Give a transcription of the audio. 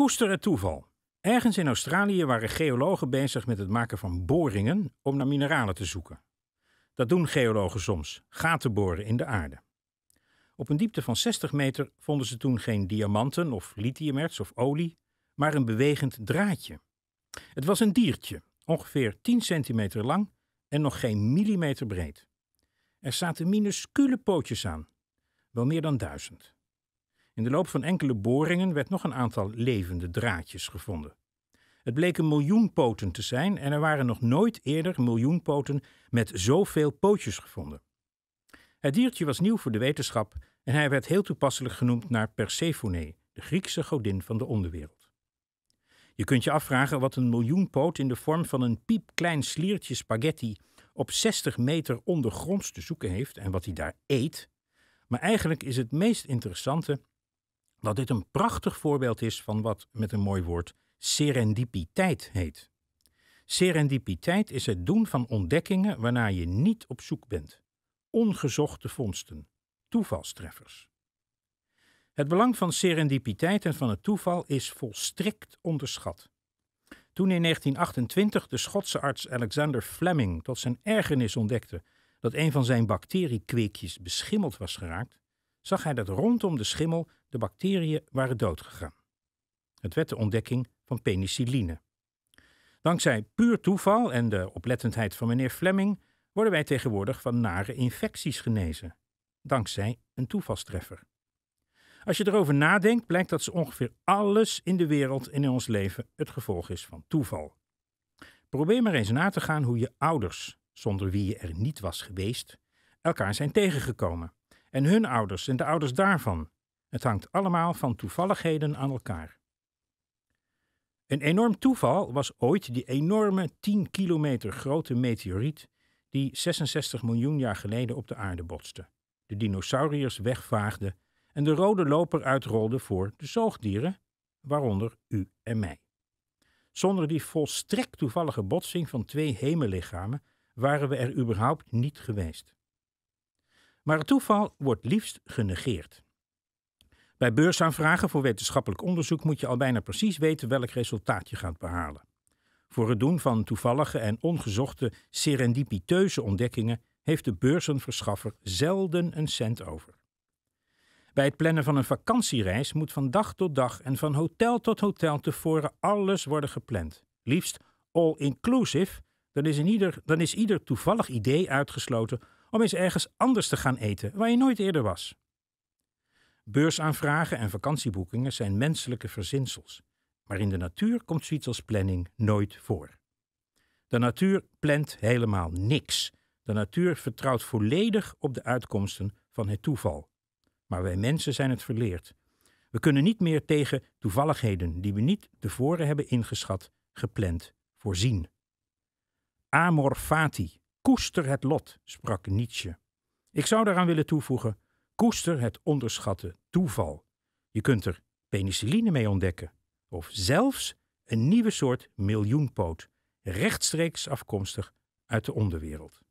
Koester het toeval. Ergens in Australië waren geologen bezig met het maken van boringen om naar mineralen te zoeken. Dat doen geologen soms, gaten boren in de aarde. Op een diepte van 60 meter vonden ze toen geen diamanten of lithiumerts of olie, maar een bewegend draadje. Het was een diertje, ongeveer 10 centimeter lang en nog geen millimeter breed. Er zaten minuscule pootjes aan, wel meer dan duizend. In de loop van enkele boringen werd nog een aantal levende draadjes gevonden. Het bleken miljoenpoten te zijn en er waren nog nooit eerder miljoenpoten met zoveel pootjes gevonden. Het diertje was nieuw voor de wetenschap en hij werd heel toepasselijk genoemd naar Persephone, de Griekse godin van de onderwereld. Je kunt je afvragen wat een miljoenpoot in de vorm van een piepklein sliertje spaghetti op 60 meter ondergronds te zoeken heeft en wat hij daar eet. Maar eigenlijk is het meest interessante dat dit een prachtig voorbeeld is van wat met een mooi woord serendipiteit heet. Serendipiteit is het doen van ontdekkingen waarnaar je niet op zoek bent. Ongezochte vondsten, toevalstreffers. Het belang van serendipiteit en van het toeval is volstrekt onderschat. Toen in 1928 de Schotse arts Alexander Fleming tot zijn ergernis ontdekte dat een van zijn bacteriekweekjes beschimmeld was geraakt, zag hij dat rondom de schimmel de bacteriën waren doodgegaan. Het werd de ontdekking van penicilline. Dankzij puur toeval en de oplettendheid van meneer Fleming worden wij tegenwoordig van nare infecties genezen. Dankzij een toevalstreffer. Als je erover nadenkt, blijkt dat ze ongeveer alles in de wereld en in ons leven het gevolg is van toeval. Probeer maar eens na te gaan hoe je ouders, zonder wie je er niet was geweest, elkaar zijn tegengekomen en hun ouders en de ouders daarvan. Het hangt allemaal van toevalligheden aan elkaar. Een enorm toeval was ooit die enorme 10 kilometer grote meteoriet die 66 miljoen jaar geleden op de aarde botste, de dinosauriërs wegvaagde en de rode loper uitrolde voor de zoogdieren, waaronder u en mij. Zonder die volstrekt toevallige botsing van twee hemellichamen waren we er überhaupt niet geweest. Maar het toeval wordt liefst genegeerd. Bij beursaanvragen voor wetenschappelijk onderzoek moet je al bijna precies weten welk resultaat je gaat behalen. Voor het doen van toevallige en ongezochte serendipiteuze ontdekkingen heeft de beurzenverschaffer zelden een cent over. Bij het plannen van een vakantiereis moet van dag tot dag en van hotel tot hotel tevoren alles worden gepland. Liefst all-inclusive, dan, is dan is ieder toevallig idee uitgesloten om eens ergens anders te gaan eten waar je nooit eerder was. Beursaanvragen en vakantieboekingen zijn menselijke verzinsels, maar in de natuur komt zoiets als planning nooit voor. De natuur plant helemaal niks. De natuur vertrouwt volledig op de uitkomsten van het toeval. Maar wij mensen zijn het verleerd. We kunnen niet meer tegen toevalligheden die we niet tevoren hebben ingeschat, gepland, voorzien. Amor fati, Koester het lot, sprak Nietzsche. Ik zou daaraan willen toevoegen: koester het onderschatte toeval. Je kunt er penicilline mee ontdekken, of zelfs een nieuwe soort miljoenpoot, rechtstreeks afkomstig uit de onderwereld.